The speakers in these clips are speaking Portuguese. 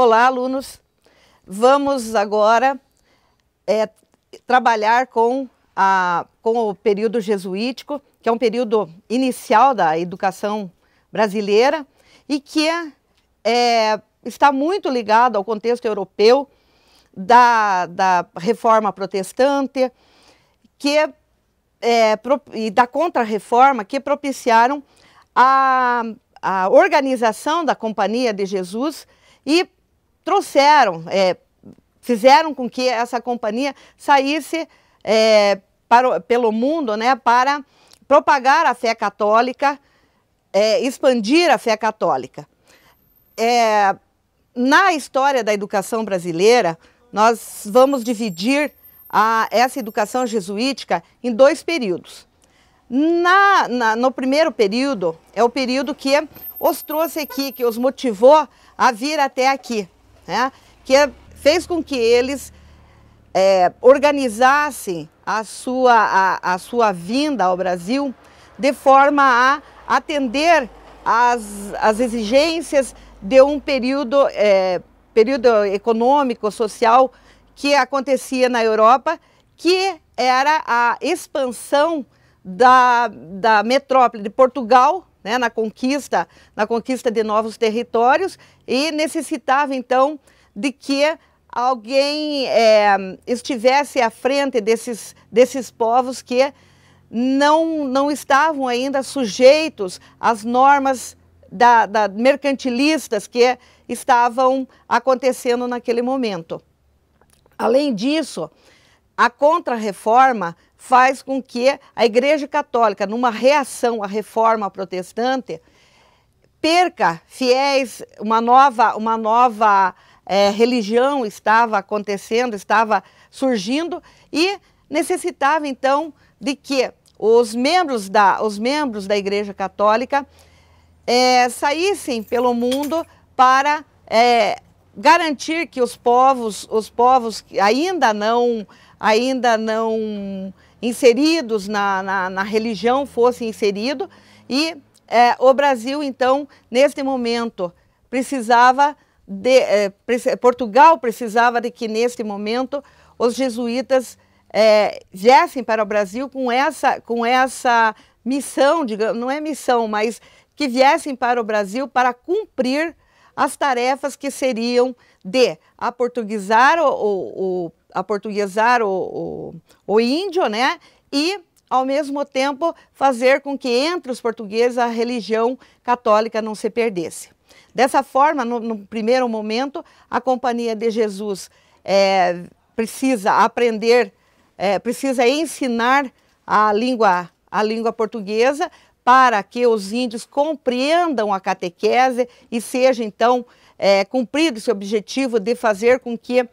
Olá, alunos! Vamos agora é, trabalhar com, a, com o período jesuítico, que é um período inicial da educação brasileira e que é, é, está muito ligado ao contexto europeu da, da reforma protestante que, é, pro, e da contra-reforma que propiciaram a, a organização da Companhia de Jesus e trouxeram, é, fizeram com que essa companhia saísse é, para, pelo mundo né, para propagar a fé católica, é, expandir a fé católica. É, na história da educação brasileira, nós vamos dividir a, essa educação jesuítica em dois períodos. Na, na, no primeiro período, é o período que os trouxe aqui, que os motivou a vir até aqui né, que é, fez com que eles é, organizassem a sua, a, a sua vinda ao Brasil de forma a atender as, as exigências de um período, é, período econômico, social que acontecia na Europa, que era a expansão da, da metrópole de Portugal né, na conquista, na conquista de novos territórios e necessitava então de que alguém é, estivesse à frente desses, desses povos que não, não estavam ainda sujeitos às normas da, da mercantilistas que estavam acontecendo naquele momento. Além disso, a contra-reforma faz com que a Igreja Católica, numa reação à reforma protestante, perca fiéis, uma nova, uma nova é, religião estava acontecendo, estava surgindo e necessitava então de que os membros da, os membros da Igreja Católica é, saíssem pelo mundo para é, garantir que os povos, os povos ainda não, ainda não inseridos na, na, na religião fosse inserido e é, o Brasil, então, neste momento, precisava de, é, Portugal precisava de que, neste momento, os jesuítas é, viessem para o Brasil com essa, com essa missão, digamos, não é missão, mas que viessem para o Brasil para cumprir as tarefas que seriam de aportuguesar o, o, o, aportuguesar o, o, o índio, né? E ao mesmo tempo fazer com que entre os portugueses a religião católica não se perdesse. Dessa forma, no, no primeiro momento, a Companhia de Jesus é, precisa aprender, é, precisa ensinar a língua, a língua portuguesa para que os índios compreendam a catequese e seja então é, cumprido esse objetivo de fazer com que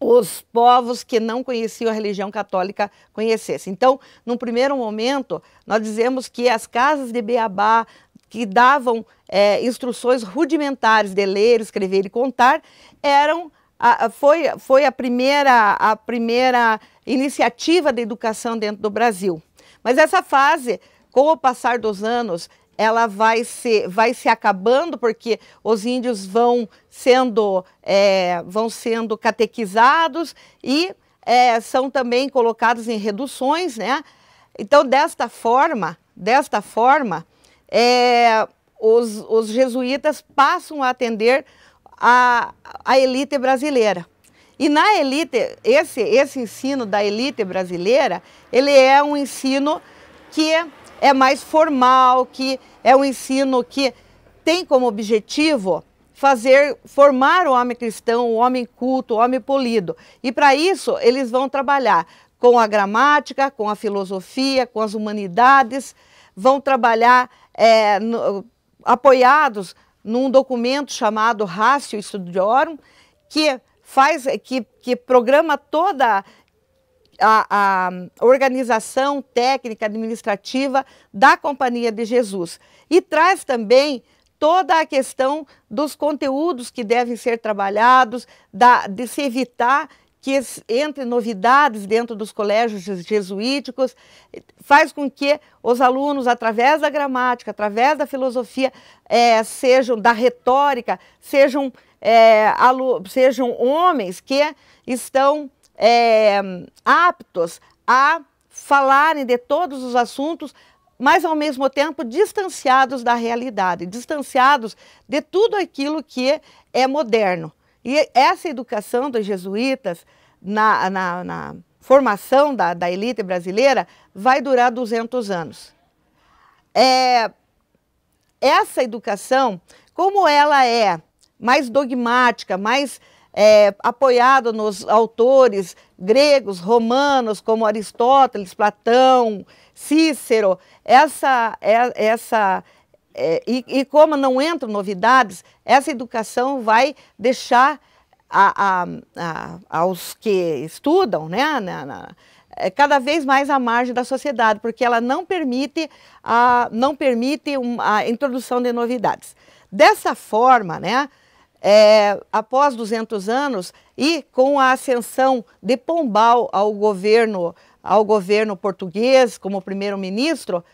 os povos que não conheciam a religião católica conhecessem. Então, num primeiro momento, nós dizemos que as casas de Beabá, que davam é, instruções rudimentares de ler, escrever e contar, eram a, foi, foi a, primeira, a primeira iniciativa de educação dentro do Brasil. Mas essa fase com o passar dos anos, ela vai se, vai se acabando, porque os índios vão sendo, é, vão sendo catequizados e é, são também colocados em reduções, né? Então, desta forma, desta forma, é, os, os jesuítas passam a atender a, a elite brasileira. E na elite, esse, esse ensino da elite brasileira, ele é um ensino que é mais formal, que é um ensino que tem como objetivo fazer formar o homem cristão, o homem culto, o homem polido. E para isso eles vão trabalhar com a gramática, com a filosofia, com as humanidades, vão trabalhar é, no, apoiados num documento chamado Ratio Studiorum, que faz que, que programa toda a, a, organização técnica administrativa da Companhia de Jesus e traz também toda a questão dos conteúdos que devem ser trabalhados, da, de se evitar que entre novidades dentro dos colégios jesuíticos, faz com que os alunos, através da gramática, através da filosofia, é, sejam da retórica, sejam, é, sejam homens que estão é, aptos a falarem de todos os assuntos, mas ao mesmo tempo distanciados da realidade, distanciados de tudo aquilo que é moderno. E essa educação dos jesuítas na, na, na formação da, da, elite brasileira vai durar 200 anos. É, essa educação, como ela é mais dogmática, mais é, apoiado nos autores gregos, romanos, como Aristóteles, Platão, Cícero, essa, é, essa é, e, e, como não entram novidades, essa educação vai deixar a, a, a, aos que estudam, né, na, na, é cada vez mais à margem da sociedade, porque ela não permite a, não permite uma a introdução de novidades. Dessa forma, né, é, após 200 anos e com a ascensão de Pombal ao governo, ao governo português como primeiro-ministro,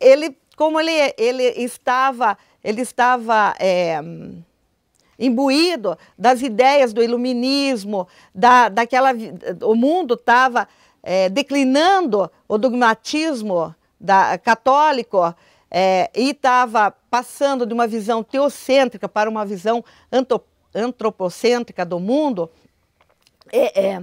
ele, como ele, ele estava, ele estava é, imbuído das ideias do iluminismo, da, daquela, o mundo estava é, declinando o dogmatismo da, católico, é, e estava passando de uma visão teocêntrica para uma visão antropocêntrica do mundo, é, é,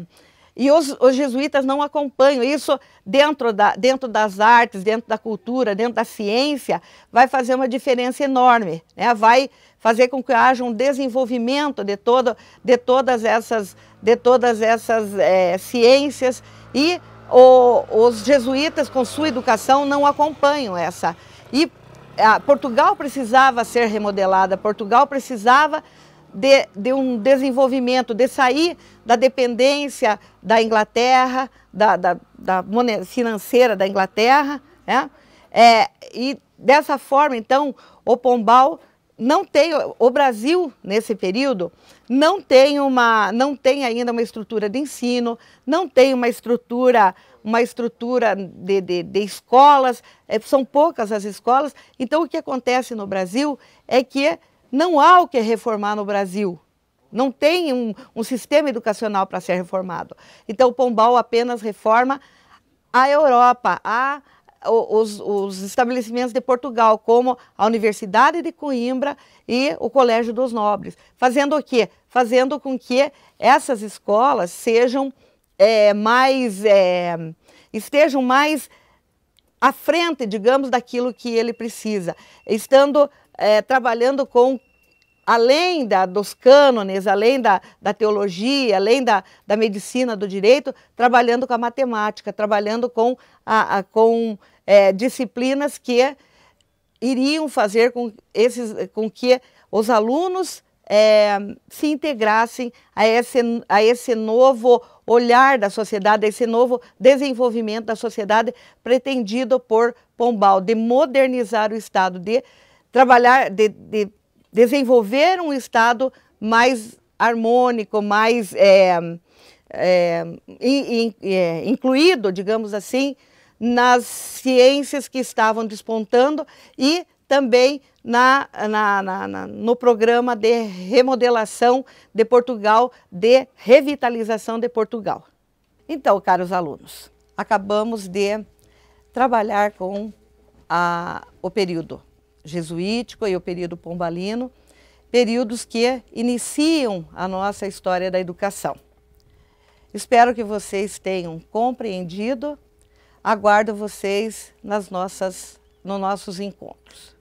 e os, os, jesuítas não acompanham. Isso, dentro, da, dentro das artes, dentro da cultura, dentro da ciência, vai fazer uma diferença enorme. Né? Vai fazer com que haja um desenvolvimento de, todo, de todas essas, de todas essas é, ciências. E o, os jesuítas, com sua educação, não acompanham essa. E ah, Portugal precisava ser remodelada, Portugal precisava de, de, um desenvolvimento, de sair da dependência da Inglaterra, da, da, da financeira da Inglaterra. Né? É, e dessa forma, então, o Pombal não tem, o Brasil, nesse período, não tem, uma, não tem ainda uma estrutura de ensino, não tem uma estrutura uma estrutura de, de, de escolas, é, são poucas as escolas. Então, o que acontece no Brasil é que não há o que reformar no Brasil. Não tem um, um sistema educacional para ser reformado. Então, o Pombal apenas reforma a Europa, a, os, os, estabelecimentos de Portugal, como a Universidade de Coimbra e o Colégio dos Nobres, fazendo o quê? Fazendo com que essas escolas sejam é, mais é, estejam mais à frente, digamos, daquilo que ele precisa, estando é, trabalhando com além da, dos cânones, além da, da teologia, além da, da, medicina, do direito, trabalhando com a matemática, trabalhando com, a, a, com é, disciplinas que iriam fazer com, esses, com que os alunos é, se integrassem a esse, a esse novo olhar da sociedade, esse novo desenvolvimento da sociedade pretendido por Pombal, de modernizar o Estado, de trabalhar, de, de desenvolver um Estado mais harmônico, mais é, é, in, in, é, incluído, digamos assim, nas ciências que estavam despontando e também na, na, na, no programa de remodelação de Portugal, de revitalização de Portugal. Então, caros alunos, acabamos de trabalhar com a, o período jesuítico e o período pombalino, períodos que iniciam a nossa história da educação. Espero que vocês tenham compreendido. Aguardo vocês nas nossas, nos nossos encontros.